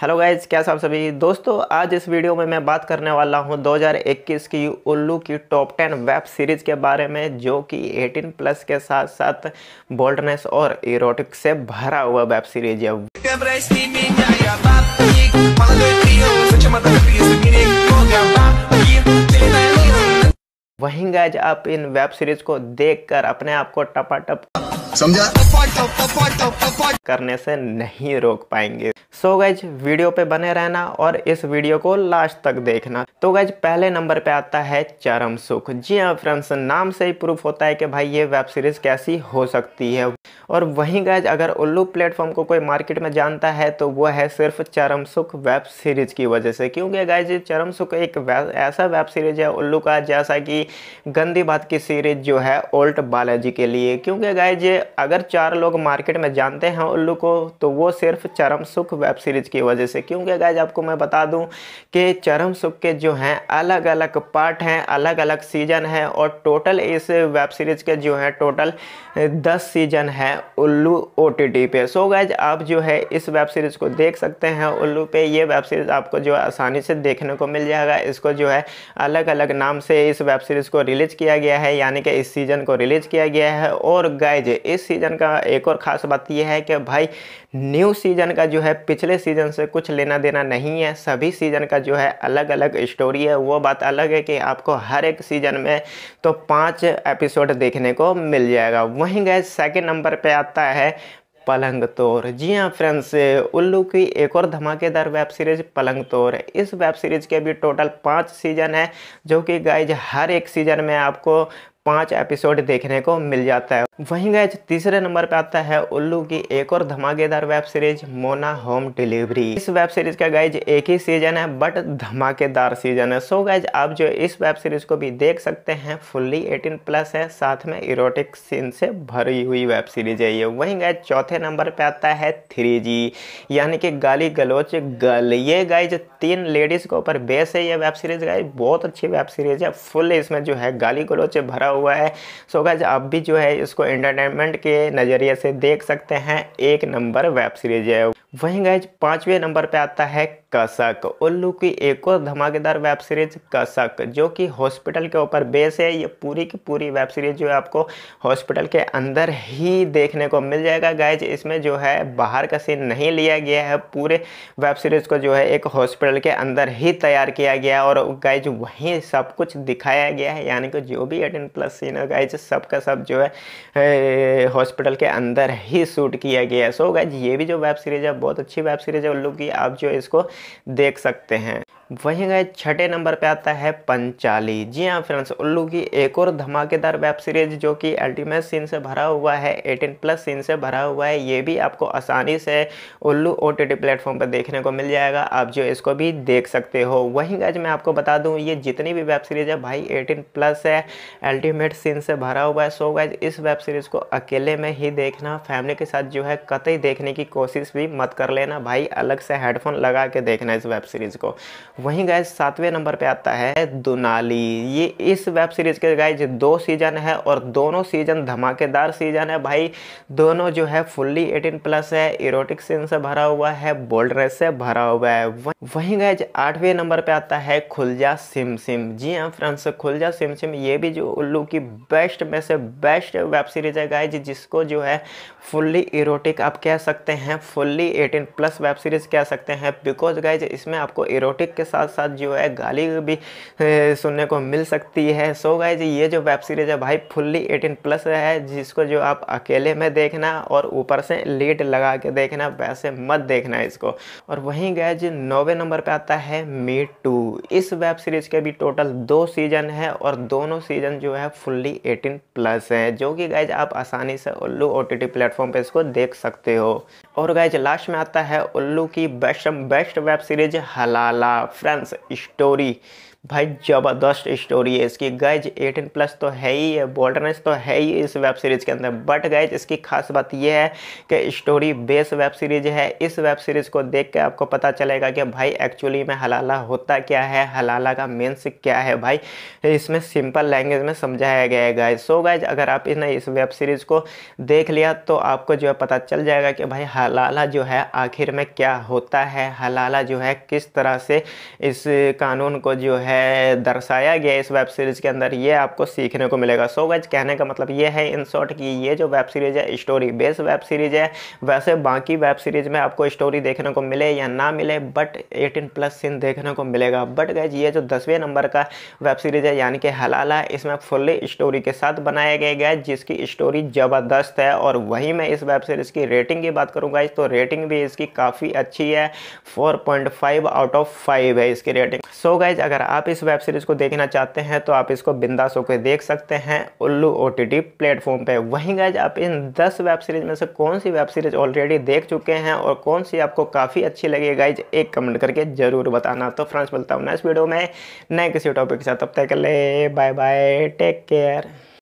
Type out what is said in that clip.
hello guys क्या साहब सभी दोस्तों आज इस वीडियो में मैं बात करने वाला हूं 2021 की उल्लू की टॉप 10 वेब सीरीज़ के बारे में जो कि 18 प्लस के साथ साथ बोल्डनेस और इरोटिक से भरा हुआ वेब सीरीज है वहीं गाइज आप इन वेब सीरीज को देखकर अपने आप को टपाटप समझा करने से नहीं रोक पाएंगे सो so गज वीडियो पे बने रहना और इस वीडियो को लास्ट तक देखना तो गज पहले नंबर पे आता है चरम सुख जी हाँ फ्रेंड्स नाम से ही प्रूफ होता है कि भाई ये वेब सीरीज कैसी हो सकती है और वहीं गज अगर उल्लू प्लेटफॉर्म को कोई मार्केट में जानता है तो वो है सिर्फ चरम सुख वेब सीरीज की वजह से क्योंकि गज चरम सुख एक ऐसा वेब सीरीज है उल्लू का जैसा कि गंदी बात की सीरीज जो है ओल्ट बालाजी के लिए क्योंकि गज अगर चार लोग मार्केट में जानते हैं उल्लू को तो वो सिर्फ चरम सुख वेब सीरीज़ की वजह से क्योंकि गाइज आपको मैं बता दूं कि चरम सुख के जो हैं अलग अलग पार्ट हैं अलग अलग सीजन है और टोटल इस वेब सीरीज़ के जो हैं टोटल दस सीजन है उल्लू ओ टी टी पे सो गाइज आप जो है इस वेब सीरीज़ को देख सकते हैं उल्लू पे ये वेब सीरीज़ आपको जो है आसानी से देखने को मिल जाएगा इसको जो है अलग अलग नाम से इस वेब सीरीज़ को रिलीज़ किया गया है यानी कि इस सीज़न को रिलीज़ किया गया है और गाइज इस सीज़न का एक और ख़ास बात यह है कि भाई न्यू सीज़न का जो है पिछले सीज़न से कुछ लेना देना नहीं है सभी सीज़न का जो है अलग अलग स्टोरी है वो बात अलग है कि आपको हर एक सीज़न में तो पाँच एपिसोड देखने को मिल जाएगा वहीं गए सेकेंड नंबर पर आता है पलंग तोर जी हाँ फ्रेंड्स उल्लू की एक और धमाकेदार वेब सीरीज पलंग तोर इस वेब सीरीज के भी टोटल पाँच सीजन है जो कि गाइज हर एक सीजन में आपको पांच एपिसोड देखने को मिल जाता है वहीं गए तीसरे नंबर पे आता है उल्लू की एक और धमाकेदार web series Mona home delivery इस वेब सीरीज का गाइज एक ही सीजन है बट धमाकेदार सीजन है सो गाइज आप जो इस वेब सीरीज को भी देख सकते हैं फुल्ली 18 प्लस है साथ में इरोटिक सीन से भरी हुई वेब सीरीज है ये वहीं गाइज चौथे नंबर पे आता है थ्री जी यानी कि गाली गलोच गल ये गाइज तीन लेडीज के ऊपर बेस है ये वेब सीरीज गाइज बहुत अच्छी वेब सीरीज है फुल इसमें जो है गाली गलोच भरा हुआ है सो गज आप भी जो है इसको एंटरटेनमेंट के नज़रिए से देख सकते हैं एक नंबर वेब सीरीज है वहीं गैज पाँचवें नंबर पे आता है कसक उल्लू की एक और धमाकेदार वेब सीरीज कसक जो कि हॉस्पिटल के ऊपर बेस है ये पूरी की पूरी वेब सीरीज जो है आपको हॉस्पिटल के अंदर ही देखने को मिल जाएगा गैज इसमें जो है बाहर का सीन नहीं लिया गया है पूरे वेब सीरीज को जो है एक हॉस्पिटल के अंदर ही तैयार किया गया और गैज वहीं सब कुछ दिखाया गया है यानी कि जो भी एटीन प्लस सीन है गैज सब का सब जो है हॉस्पिटल के अंदर ही शूट किया गया है सो गैज ये भी जो वेब सीरीज है बहुत अच्छी वेब सीरीज़ है उल्लू की आप जो इसको देख सकते हैं वहीं गए छठे नंबर पे आता है पंचाली जी हाँ फ्रेंड्स उल्लू की एक और धमाकेदार वेब सीरीज जो कि अल्टीमेट सीन से भरा हुआ है 18 प्लस सीन से भरा हुआ है ये भी आपको आसानी से उल्लू ओ टी टी प्लेटफॉर्म पर देखने को मिल जाएगा आप जो इसको भी देख सकते हो वहीं गए मैं आपको बता दूँ ये जितनी भी वेब सीरीज है भाई एटीन प्लस है अल्टीमेट सीन से भरा हुआ है सो गैज इस वेब सीरीज़ को अकेले में ही देखना फैमिली के साथ जो है कतई देखने की कोशिश भी मत कर लेना भाई अलग से हेडफोन लगा के देखना इस वेब सीरीज़ को वहीं गाय सातवें नंबर पे आता है दुनाली ये इस वेब सीरीज़ के गाय दो सीजन है और दोनों सीजन धमाकेदार सीजन है भाई दोनों जो है फुल्ली 18 प्लस है इरोटिक सीन से भरा हुआ है बोल्डनेस से भरा हुआ है वहीं गाय आठवें नंबर पे आता है खुलजा सिम सिम जी हाँ फ्रेंड्स खुलजा सिम सिम ये भी जो उल्लू की बेस्ट में से बेस्ट वेब सीरीज़ है गाय जिसको जो है फुल्ली इरोटिक आप कह सकते हैं fully eighteen plus web series कह सकते हैं बिकॉज गाइज इसमें आपको इरोटिक के साथ साथ जो है गाली भी सुनने को मिल सकती है सो गए ये जो वेब सीरीज है भाई फुल्ली एटीन प्लस है जिसको जो आप अकेले में देखना और ऊपर से लेट लगा के देखना वैसे मत देखना इसको और वहीं गए जी नौवे नंबर पर आता है मी टू इस वेब सीरीज के भी टोटल दो सीजन है और दोनों सीजन जो है फुल्ली 18 प्लस है जो कि गैज आप आसानी से उल्लू ओ टी प्लेटफॉर्म पे इसको देख सकते हो और गैज लास्ट में आता है उल्लू की best best web series Halala reference story भाई ज़बरदस्त स्टोरी है इसकी गैज एटीन प्लस तो है ही है बोल्डनेस तो है ही इस वेब सीरीज़ के अंदर बट गैज इसकी खास बात यह है कि स्टोरी बेस वेब सीरीज़ है इस वेब सीरीज़ को देख के आपको पता चलेगा कि भाई एक्चुअली में हलाला होता क्या है हलाला का मीन्स क्या है भाई इसमें सिंपल लैंग्वेज में समझाया गया है गैज सो गैज अगर आप इसने इस वेब सीरीज़ को देख लिया तो आपको जो है पता चल जाएगा कि भाई हलाला जो है आखिर में क्या होता है हलाला जो है किस तरह से इस कानून को जो है है दर्शाया गया इस वेब सीरीज़ के अंदर ये आपको सीखने को मिलेगा सो गज कहने का मतलब ये है इन शॉर्ट कि ये जो वेब सीरीज़ है स्टोरी बेस्ड वेब सीरीज़ है वैसे बाकी वेब सीरीज़ में आपको स्टोरी देखने को मिले या ना मिले बट 18 प्लस सीन देखने को मिलेगा बट गज ये जो दसवें नंबर का वेब सीरीज़ है यानी कि हलाला इसमें फुल्ली स्टोरी के साथ बनाया गया गया जिसकी स्टोरी ज़बरदस्त है और वहीं मैं इस वेब सीरीज़ की रेटिंग की बात करूँगा तो रेटिंग भी इसकी काफ़ी अच्छी है फोर आउट ऑफ फाइव है इसकी रेटिंग सो so गाइज अगर आप आप इस वेब सीरीज़ को देखना चाहते हैं तो आप इसको बिंदास होकर देख सकते हैं उल्लू ओ टी टी प्लेटफॉर्म पर वहीं गैज आप इन दस वेब सीरीज़ में से कौन सी वेब सीरीज़ ऑलरेडी देख चुके हैं और कौन सी आपको काफ़ी अच्छी लगी गाइज एक कमेंट करके ज़रूर बताना तो फ्रेंड्स बोलता हूँ इस वीडियो में नए किसी टॉपिक के साथ अब तक कर ले बाय बाय टेक केयर